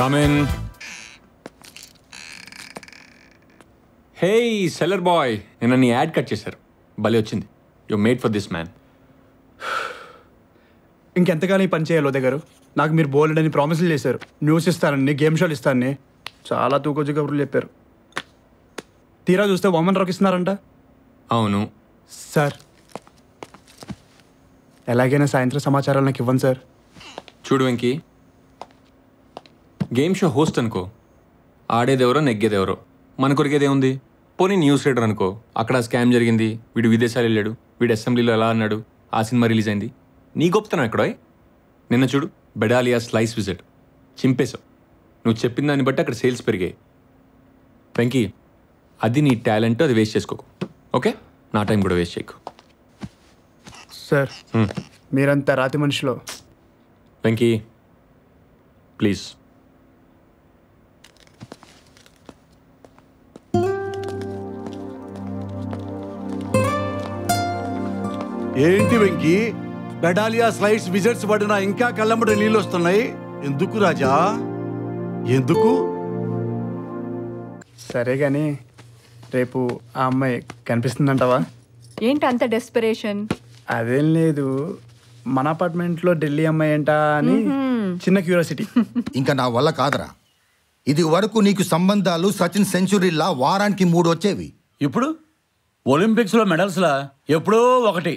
Come in. Hey seller boy నిన్న నీ ad cut చేశారు భలే వచ్చింది you made for this man ఇంకెంతకాలం ఈ పని చేయాలి దగ్గర నాకు మీరు బోలెడని ప్రామిసులు చేశారు న్యూస్ ఇస్తానని గేమ్ షోలు ఇస్తానని చాలా తూకొచ్చి కబుర్లు చెప్పారు తీరా చూస్తే వమన్ రాక్ ఇస్తున్నారంట అవును సార్ ఎలాగైనా సాయంత్రం సమాచారాలు నాకు ఇవ్వండి సార్ చూడు వెంకీ గేమ్ షో హోస్ట్ అనుకో ఆడేదెవరో నెగ్గేదెవరో మన కొరికేదేముంది పోనీ న్యూస్ రీడర్ అనుకో అక్కడ స్కామ్ జరిగింది వీడు విదేశాలు వెళ్ళాడు వీడు అసెంబ్లీలో ఎలా అన్నాడు ఆ సినిమా రిలీజ్ అయింది నీ గొప్పతనం ఎక్కడో నిన్న చూడు బెడాలియా స్లైస్ విజిట్ చింపేశావు నువ్వు చెప్పిన దాన్ని బట్టి అక్కడ సేల్స్ పెరిగాయి వెంకీ అది నీ టాలెంట్ అది వేస్ట్ చేసుకోకు ఓకే నా టైం కూడా వేస్ట్ చేయకు సార్ మీరంతా రాతి మనిషిలో వెంకీ ప్లీజ్ ఏంటి వెంకి బెడాలియా స్లైడ్స్ విజిట్స్ పడిన ఇంకా కళ్ళమ్మడి నీళ్ళు వస్తున్నాయి ఎందుకు రాజా ఎందుకు సరే కానీ రేపు ఆ అమ్మాయి కనిపిస్తుందంటావా ఏంటి అంత డెస్పిరేషన్ అదేం లేదు మన అపార్ట్మెంట్లో ఢిల్లీ అమ్మాయి ఏంటా అని చిన్న క్యూరియాసిటీ ఇంకా నా వల్ల కాదరా ఇది వరకు నీకు సంబంధాలు సచిన్ సెంచురీలా వారానికి మూడు వచ్చేవి ఇప్పుడు ఒలింపిక్స్లో లా ఎప్పుడో ఒకటి